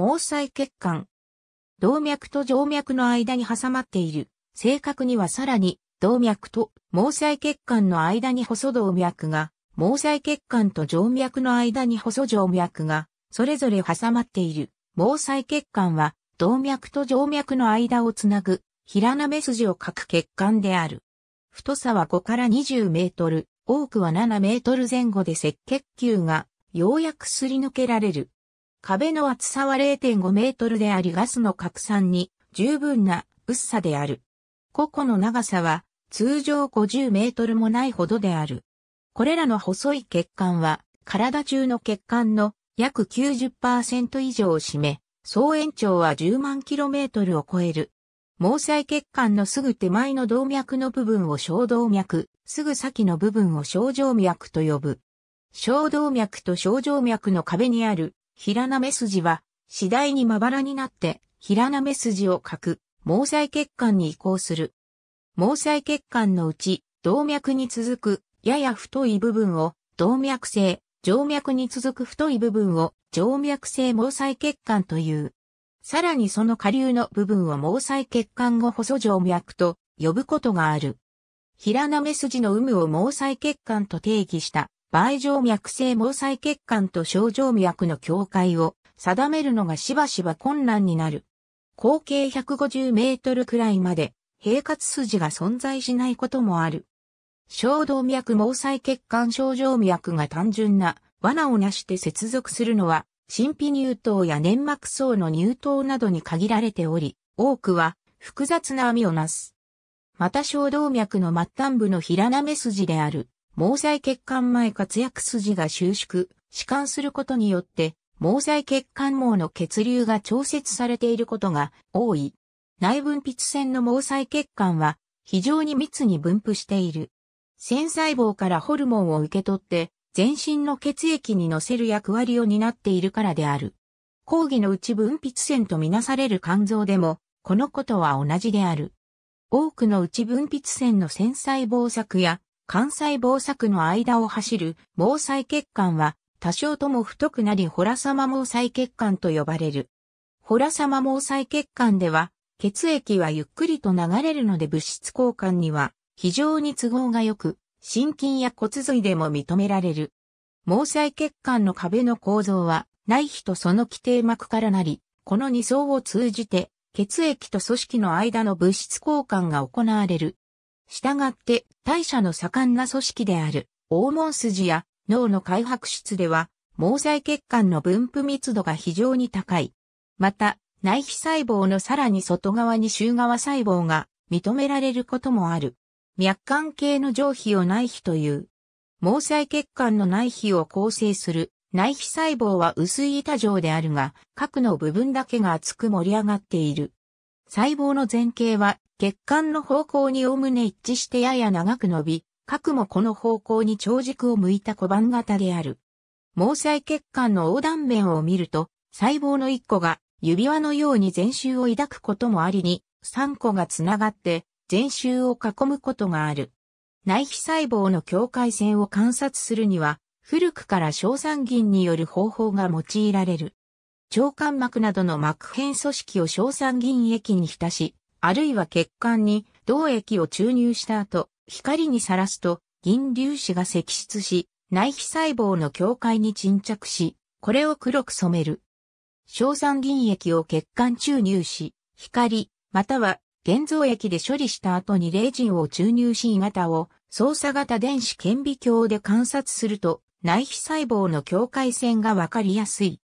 毛細血管。動脈と静脈の間に挟まっている。正確にはさらに、動脈と毛細血管の間に細動脈が、毛細血管と静脈の間に細静脈が、それぞれ挟まっている。毛細血管は、動脈と静脈の間をつなぐ、平目筋を書く血管である。太さは5から20メートル、多くは7メートル前後で赤血球が、ようやくすり抜けられる。壁の厚さは0.5メートルでありガスの拡散に十分な薄さである。個々の長さは通常50メートルもないほどである。これらの細い血管は体中の血管の約90%以上を占め、総延長は10万キロメートルを超える。毛細血管のすぐ手前の動脈の部分を小動脈、すぐ先の部分を小静脈と呼ぶ。小動脈と小静脈の壁にある平な目筋は次第にまばらになって平な目筋を書く毛細血管に移行する。毛細血管のうち動脈に続くやや太い部分を動脈性、静脈に続く太い部分を静脈性毛細血管という。さらにその下流の部分を毛細血管後細静脈と呼ぶことがある。平な目筋の有無を毛細血管と定義した倍状脈性毛細血管と小状脈の境界を定めるのがしばしば困難になる。口径150メートルくらいまで、平滑筋が存在しないこともある。小動脈毛細血管小状脈が単純な罠をなして接続するのは、神秘乳頭や粘膜層の乳頭などに限られており、多くは複雑な網をなす。また小動脈の末端部の平なめ筋である毛細血管前活躍筋が収縮、弛緩することによって、毛細血管網の血流が調節されていることが多い。内分泌腺の毛細血管は非常に密に分布している。繊細胞からホルモンを受け取って、全身の血液に乗せる役割を担っているからである。抗議の内分泌腺とみなされる肝臓でも、このことは同じである。多くの内分泌腺の繊細胞作や関西防作の間を走る毛細血管は多少とも太くなりホラ様毛細血管と呼ばれる。ホラ様毛細血管では血液はゆっくりと流れるので物質交換には非常に都合が良く、心筋や骨髄でも認められる。毛細血管の壁の構造は内皮とその基底膜からなり、この二層を通じて血液と組織の間の物質交換が行われる。従って大社の盛んな組織である黄門筋や脳の開白室では毛細血管の分布密度が非常に高い。また内皮細胞のさらに外側に周側細胞が認められることもある。脈管系の上皮を内皮という。毛細血管の内皮を構成する内皮細胞は薄い板状であるが、核の部分だけが厚く盛り上がっている。細胞の前景は血管の方向におおむね一致してやや長く伸び、核もこの方向に長軸を向いた小判型である。毛細血管の横断面を見ると、細胞の1個が指輪のように全周を抱くこともありに、3個がつながって全周を囲むことがある。内皮細胞の境界線を観察するには、古くから小酸銀による方法が用いられる。腸管膜などの膜片組織を硝酸銀液に浸し、あるいは血管に銅液を注入した後、光にさらすと銀粒子が積出し、内皮細胞の境界に沈着し、これを黒く染める。硝酸銀液を血管注入し、光、または現像液で処理した後にレジンを注入し、型を操作型電子顕微鏡で観察すると、内皮細胞の境界線がわかりやすい。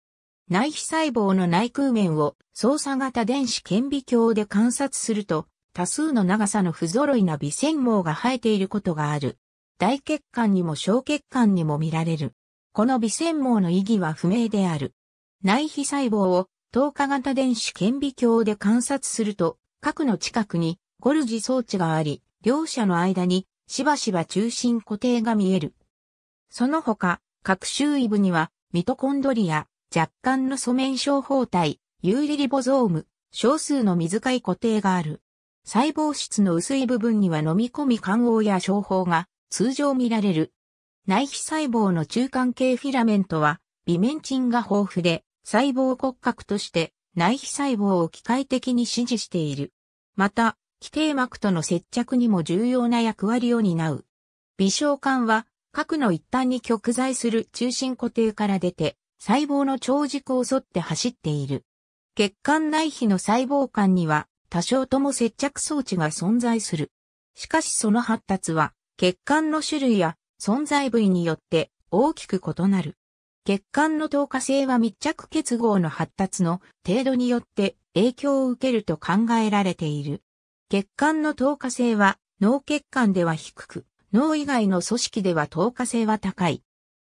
内皮細胞の内空面を操作型電子顕微鏡で観察すると、多数の長さの不揃いな微線毛が生えていることがある。大血管にも小血管にも見られる。この微線毛の意義は不明である。内皮細胞を透過型電子顕微鏡で観察すると、核の近くにゴルジ装置があり、両者の間にしばしば中心固定が見える。その他、各周囲部にはミトコンドリア、若干の素面小包体、有利リボゾーム、少数の水解固定がある。細胞質の薄い部分には飲み込み感応や小胞が通常見られる。内皮細胞の中間系フィラメントは、ビメンチンが豊富で、細胞骨格として内皮細胞を機械的に支持している。また、基底膜との接着にも重要な役割を担う。微小管は、核の一端に極在する中心固定から出て、細胞の長軸を沿って走っている。血管内皮の細胞間には多少とも接着装置が存在する。しかしその発達は血管の種類や存在部位によって大きく異なる。血管の透過性は密着結合の発達の程度によって影響を受けると考えられている。血管の透過性は脳血管では低く、脳以外の組織では透過性は高い。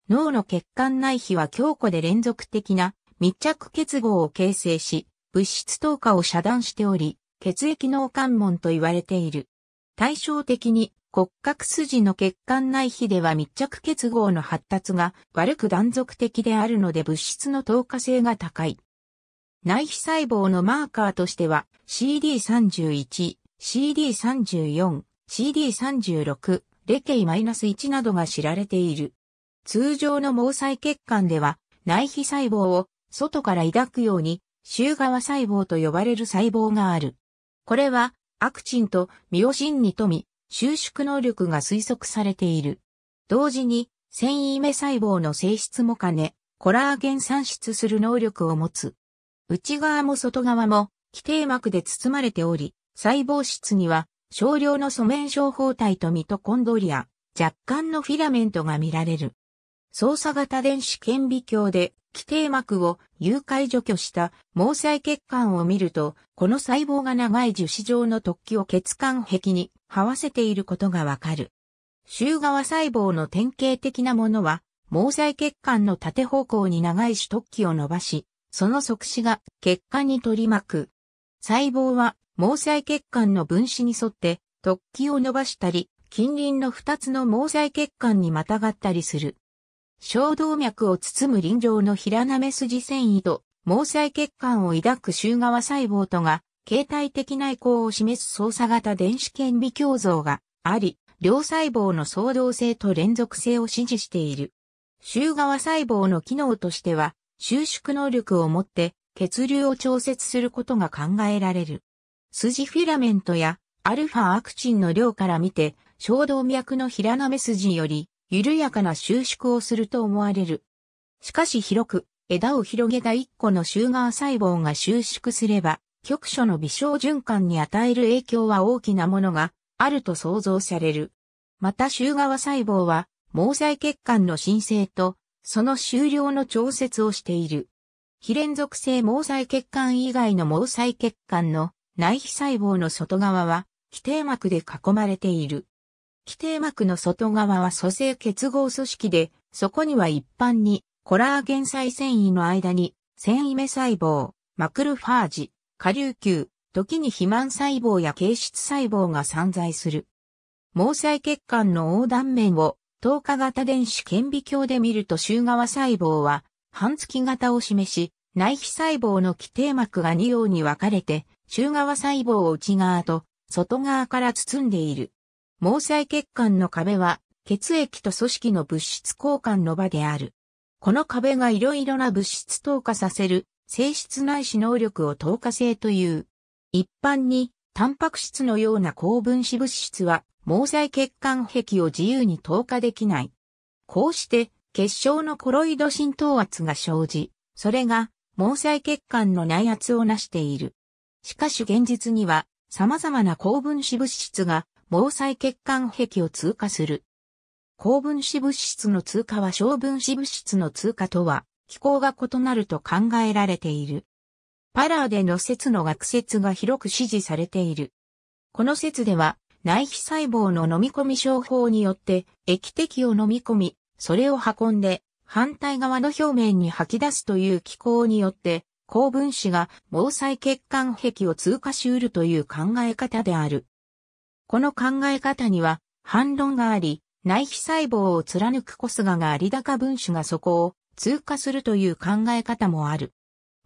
脳の血管内皮は強固で連続的な密着結合を形成し、物質透過を遮断しており、血液脳関門と言われている。対照的に骨格筋の血管内皮では密着結合の発達が悪く断続的であるので物質の透過性が高い。内皮細胞のマーカーとしては CD31、CD34、CD36、レケイ -1 などが知られている。通常の毛細血管では内皮細胞を外から抱くように周側細胞と呼ばれる細胞がある。これはアクチンとミオシンに富み収縮能力が推測されている。同時に繊維目細胞の性質も兼ね、コラーゲン産出する能力を持つ。内側も外側も規定膜で包まれており、細胞質には少量の素面症胞体とミトコンドリア、若干のフィラメントが見られる。操作型電子顕微鏡で基底膜を誘拐除去した毛細血管を見ると、この細胞が長い樹脂状の突起を血管壁に這わせていることがわかる。周側細胞の典型的なものは、毛細血管の縦方向に長い主突起を伸ばし、その側死が血管に取り巻く。細胞は毛細血管の分子に沿って突起を伸ばしたり、近隣の2つの毛細血管にまたがったりする。小動脈を包む臨場の平なめ筋繊維と毛細血管を抱く周側細胞とが、形態的内向を示す操作型電子顕微鏡像があり、両細胞の相動性と連続性を支持している。周側細胞の機能としては、収縮能力を持って血流を調節することが考えられる。筋フィラメントやアルファアクチンの量から見て、小動脈の平なめ筋より緩やかな収縮をすると思われる。しかし広く、枝を広げた一個のシューガー細胞が収縮すれば、局所の微小循環に与える影響は大きなものがあると想像される。またシューガー細胞は、毛細血管の申請と、その終了の調節をしている。非連続性毛細血管以外の毛細血管の内皮細胞の外側は、基底膜で囲まれている。基底膜の外側は蘇生結合組織で、そこには一般にコラーゲン細繊維の間に繊維目細胞、マクルファージ、下流球、時に肥満細胞や形質細胞が散在する。毛細血管の横断面を透過型電子顕微鏡で見ると周側細胞は半月型を示し、内皮細胞の基底膜が2様に分かれて、周側細胞を内側と外側から包んでいる。毛細血管の壁は血液と組織の物質交換の場である。この壁がいろいろな物質透過させる性質ないし能力を透過性という。一般にタンパク質のような高分子物質は毛細血管壁を自由に透過できない。こうして結晶のコロイド浸透圧が生じ、それが毛細血管の内圧を成している。しかし現実には様々な高分子物質が毛細血管壁を通過する。高分子物質の通過は小分子物質の通過とは、気候が異なると考えられている。パラーでの説の学説が広く支持されている。この説では、内皮細胞の飲み込み症法によって液滴を飲み込み、それを運んで反対側の表面に吐き出すという気候によって高分子が毛細血管壁を通過しうるという考え方である。この考え方には反論があり、内皮細胞を貫くコスガが有高分子がそこを通過するという考え方もある。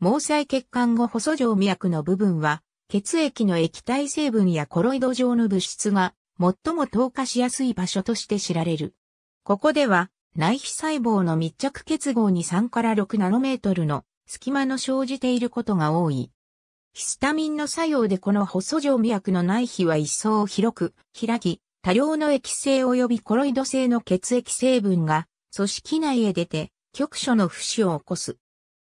毛細血管後細状脈の部分は、血液の液体成分やコロイド状の物質が最も透過しやすい場所として知られる。ここでは、内皮細胞の密着結合に3から6ナノメートルの隙間の生じていることが多い。ヒスタミンの作用でこの細静脈の内皮は一層広く開き、多量の液性及びコロイド性の血液成分が組織内へ出て局所の不死を起こす。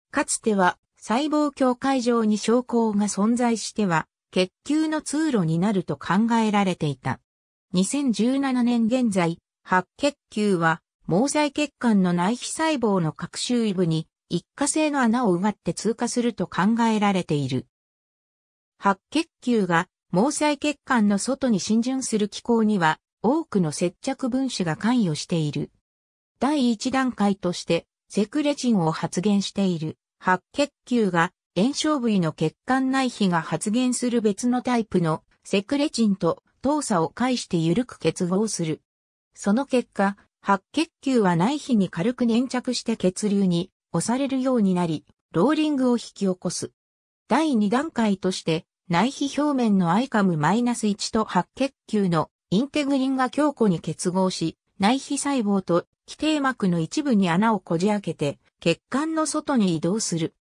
かつては細胞境界上に症候が存在しては血球の通路になると考えられていた。2017年現在、白血球は毛細血管の内皮細胞の各周囲部に一過性の穴を埋まって通過すると考えられている。白血球が毛細血管の外に浸潤する機構には多くの接着分子が関与している。第一段階としてセクレチンを発現している白血球が炎症部位の血管内皮が発現する別のタイプのセクレチンと糖鎖を介して緩く結合する。その結果、白血球は内皮に軽く粘着して血流に押されるようになり、ローリングを引き起こす。第2段階として、内皮表面のアイカム1と白血球のインテグリンが強固に結合し、内皮細胞と基底膜の一部に穴をこじ開けて、血管の外に移動する。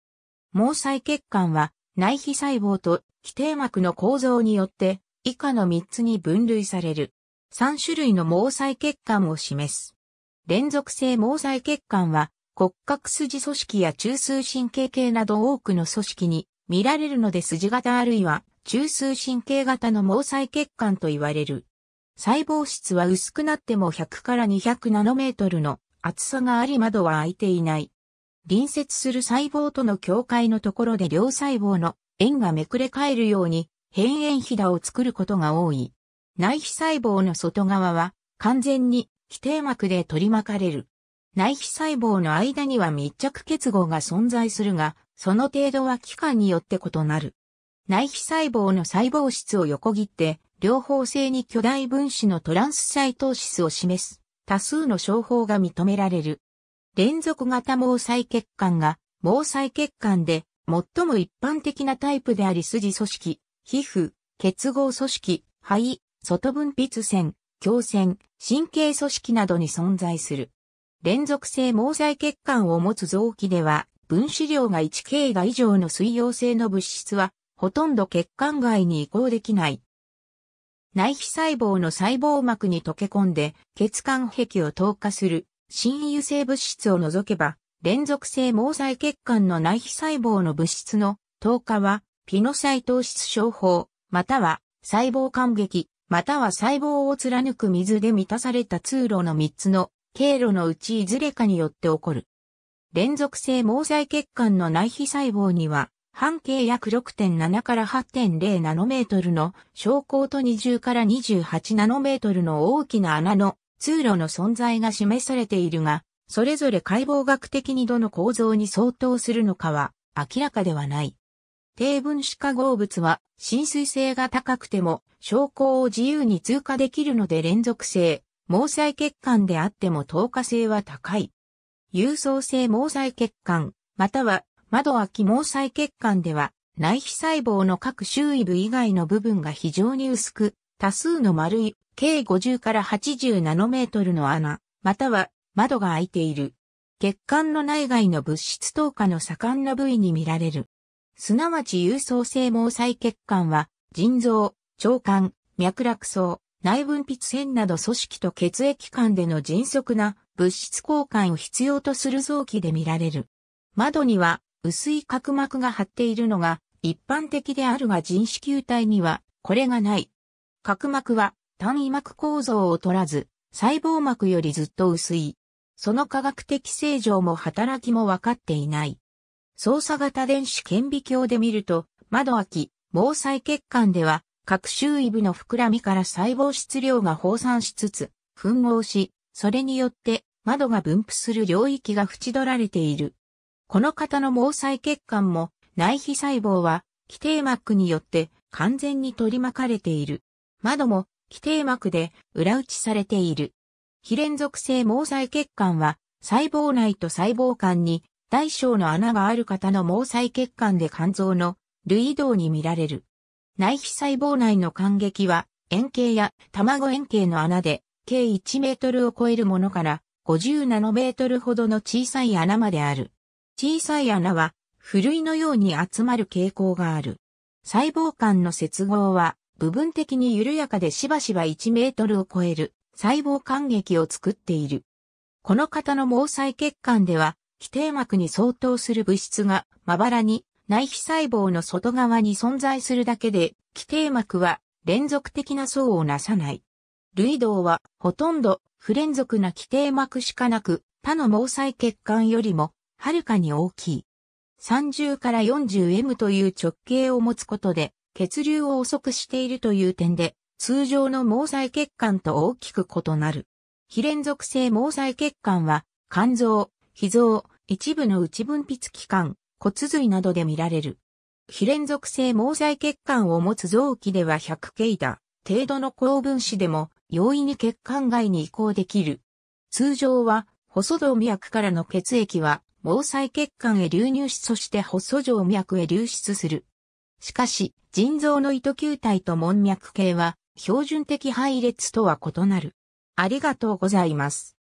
毛細血管は内皮細胞と基底膜の構造によって以下の3つに分類される。3種類の毛細血管を示す。連続性毛細血管は骨格筋組織や中枢神経系など多くの組織に見られるので筋型あるいは中枢神経型の毛細血管と言われる。細胞質は薄くなっても100から200ナノメートルの厚さがあり窓は開いていない。隣接する細胞との境界のところで両細胞の円がめくれ返るように変円ひだを作ることが多い。内皮細胞の外側は完全に非定膜で取り巻かれる。内皮細胞の間には密着結合が存在するが、その程度は期間によって異なる。内皮細胞の細胞質を横切って、両方性に巨大分子のトランスサイトーシスを示す多数の商法が認められる。連続型毛細血管が毛細血管で最も一般的なタイプであり筋組織、皮膚、結合組織、肺、外分泌腺、胸腺、神経組織などに存在する。連続性毛細血管を持つ臓器では分子量が 1K が以上の水溶性の物質は、ほとんど血管外に移行できない。内皮細胞の細胞膜に溶け込んで、血管壁を透過する、新油性物質を除けば、連続性毛細血管の内皮細胞の物質の透過は、ピノサイト質症法、または細胞感激、または細胞を貫く水で満たされた通路の3つの経路のうちいずれかによって起こる。連続性毛細血管の内皮細胞には、半径約6.7から8.0ナノメートルの小口と20から28ナノメートルの大きな穴の通路の存在が示されているが、それぞれ解剖学的にどの構造に相当するのかは明らかではない。低分子化合物は浸水性が高くても小口を自由に通過できるので連続性、毛細血管であっても透過性は高い。有層性毛細血管、または窓脇毛細血管では、内皮細胞の各周囲部以外の部分が非常に薄く、多数の丸い、計50から80ナノメートルの穴、または窓が開いている。血管の内外の物質透過の盛んな部位に見られる。すなわち有層性毛細血管は、腎臓、腸管、脈絡層、内分泌腺など組織と血液管での迅速な物質交換を必要とする臓器で見られる。窓には薄い角膜が張っているのが一般的であるが人子球体にはこれがない。角膜は単位膜構造を取らず、細胞膜よりずっと薄い。その科学的正常も働きも分かっていない。操作型電子顕微鏡で見ると、窓き、毛細血管では、各周囲部の膨らみから細胞質量が放散しつつ、混合し、それによって窓が分布する領域が縁取られている。この方の毛細血管も内皮細胞は基底膜によって完全に取り巻かれている。窓も基底膜で裏打ちされている。非連続性毛細血管は細胞内と細胞間に大小の穴がある方の毛細血管で肝臓の類移動に見られる。内皮細胞内の間隙は円形や卵円形の穴で計1メートルを超えるものから50ナノメートルほどの小さい穴まである。小さい穴は、ふるいのように集まる傾向がある。細胞間の接合は、部分的に緩やかでしばしば1メートルを超える細胞間隙を作っている。この方の毛細血管では、基底膜に相当する物質がまばらに内皮細胞の外側に存在するだけで、基底膜は連続的な層をなさない。類道はほとんど不連続な規定膜しかなく、他の毛細血管よりも、はるかに大きい。30から 40M という直径を持つことで、血流を遅くしているという点で、通常の毛細血管と大きく異なる。非連続性毛細血管は、肝臓、脾臓、一部の内分泌器官、骨髄などで見られる。非連続性毛細血管を持つ臓器では 100K だ。程度の高分子でも容易に血管外に移行できる。通常は、細動脈からの血液は、毛細血管へ流入し、そして細静脈へ流出する。しかし、腎臓の糸球体と門脈系は、標準的配列とは異なる。ありがとうございます。